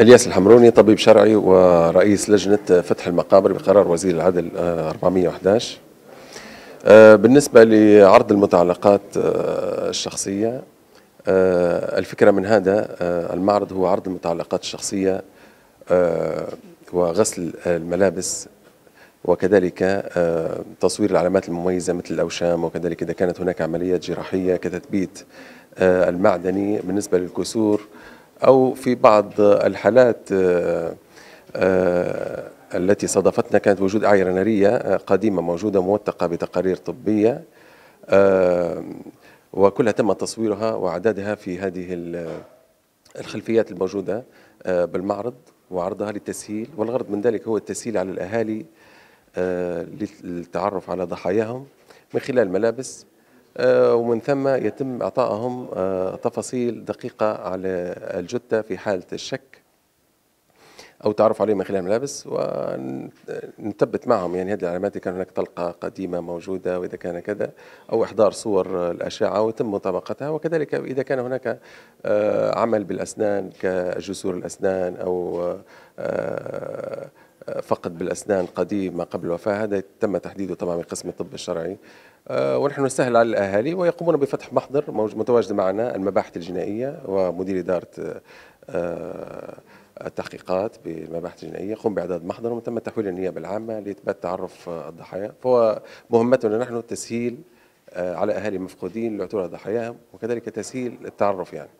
الياس الحمروني طبيب شرعي ورئيس لجنه فتح المقابر بقرار وزير العدل 411 آه، آه، بالنسبه لعرض المتعلقات آه، الشخصيه الفكره من هذا المعرض هو عرض المتعلقات الشخصيه وغسل الملابس وكذلك تصوير العلامات المميزة مثل الأوشام وكذلك إذا كانت هناك عمليات جراحية كتثبيت المعدني بالنسبة للكسور أو في بعض الحالات آه، آه، التي صادفتنا كانت وجود أعيرة نارية آه، قديمة موجودة موثقة بتقارير طبية وكلها تم تصويرها وإعدادها في هذه الخلفيات الموجودة بالمعرض وعرضها للتسهيل والغرض من ذلك هو التسهيل على الأهالي للتعرف على ضحاياهم من خلال ملابس آه، ومن ثم يتم اعطائهم آه، تفاصيل دقيقه على الجثه في حاله الشك او تعرف عليه من خلال الملابس ونثبت معهم يعني هذه العلامات اذا كان هناك طلقه قديمه موجوده واذا كان كذا او احضار صور الاشعه ويتم مطابقتها وكذلك اذا كان هناك آه، عمل بالاسنان كجسور الاسنان او فقد بالاسنان قديم ما قبل الوفاه هذا تم تحديده طبعا من قسم الطب الشرعي آه، ونحن نسهل على الاهالي ويقومون بفتح محضر متواجد معنا المباحث الجنائيه ومدير اداره آه، التحقيقات بالمباحث الجنائيه يقوم باعداد محضر وتم تحويل النيابه العامه لاثبات تعرف الضحايا فهو مهمتنا نحن تسهيل آه، على اهالي المفقودين لعثور ضحاياهم وكذلك تسهيل التعرف يعني